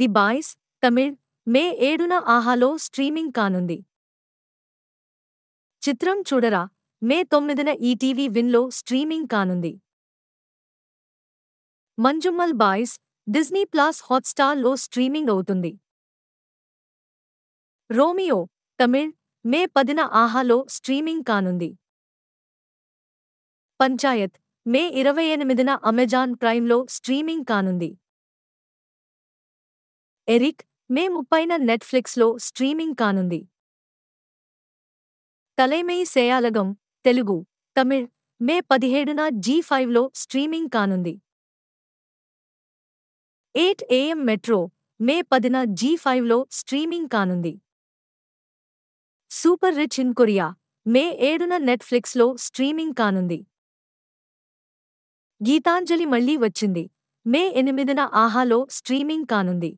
the boys Tamil మే ఏడున ఆహాలో streaming కానుంది చిత్రం చూడరా మే తొమ్మిదిన ఈటీవీ విన్లో స్ట్రీమింగ్ కానుంది మంజుమ్మల్ బాయ్స్ డిస్నీ ప్లాస్ హాట్స్టార్లో స్ట్రీమింగ్ అవుతుంది రోమియో తమిళ్ మే పదిన ఆహాలో స్ట్రీమింగ్ కానుంది పంచాయత్ మే ఇరవై ఎనిమిదిన అమెజాన్ ప్రైమ్లో స్ట్రీమింగ్ కానుంది ఎరిక్ మే ముప్పైన నెట్ఫ్లిక్స్లో స్ట్రీమింగ్ కానుంది తలైమేయి సేయాలగం తెలుగు తమిళ్ మే పదిహేడున జీ ఫైవ్లో స్ట్రీమింగ్ కానుంది ఎయిట్ ఏఎం మెట్రో మే పదిన జీ ఫైవ్లో స్ట్రీమింగ్ కానుంది super rich in Korea May ఏడున నెట్ఫ్లిక్స్లో స్ట్రీమింగ్ కానుంది గీతాంజలి మళ్లీ వచ్చింది మే ఎనిమిదిన ఆహాలో స్ట్రీమింగ్ కానుంది